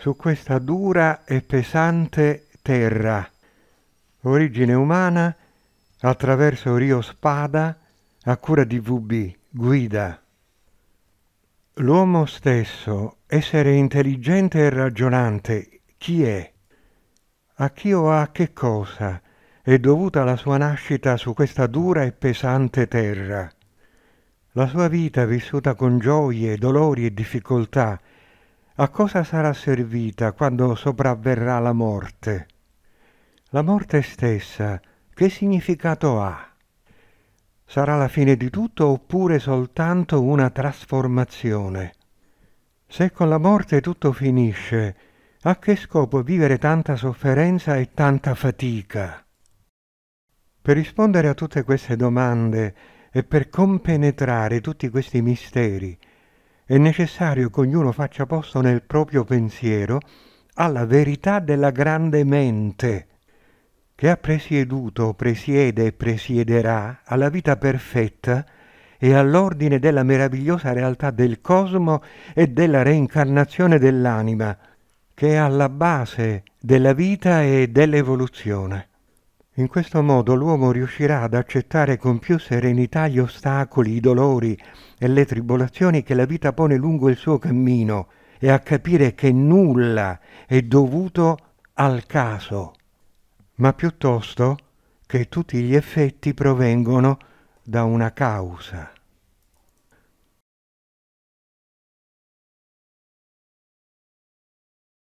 su questa dura e pesante terra, origine umana, attraverso Rio Spada, a cura di VB, guida. L'uomo stesso, essere intelligente e ragionante, chi è? A chi o a che cosa è dovuta la sua nascita su questa dura e pesante terra? La sua vita vissuta con gioie, dolori e difficoltà, a cosa sarà servita quando sopravverrà la morte? La morte stessa che significato ha? Sarà la fine di tutto oppure soltanto una trasformazione? Se con la morte tutto finisce, a che scopo vivere tanta sofferenza e tanta fatica? Per rispondere a tutte queste domande e per compenetrare tutti questi misteri, è necessario che ognuno faccia posto nel proprio pensiero alla verità della grande mente che ha presieduto, presiede e presiederà alla vita perfetta e all'ordine della meravigliosa realtà del cosmo e della reincarnazione dell'anima, che è alla base della vita e dell'evoluzione. In questo modo l'uomo riuscirà ad accettare con più serenità gli ostacoli, i dolori e le tribolazioni che la vita pone lungo il suo cammino e a capire che nulla è dovuto al caso, ma piuttosto che tutti gli effetti provengono da una causa.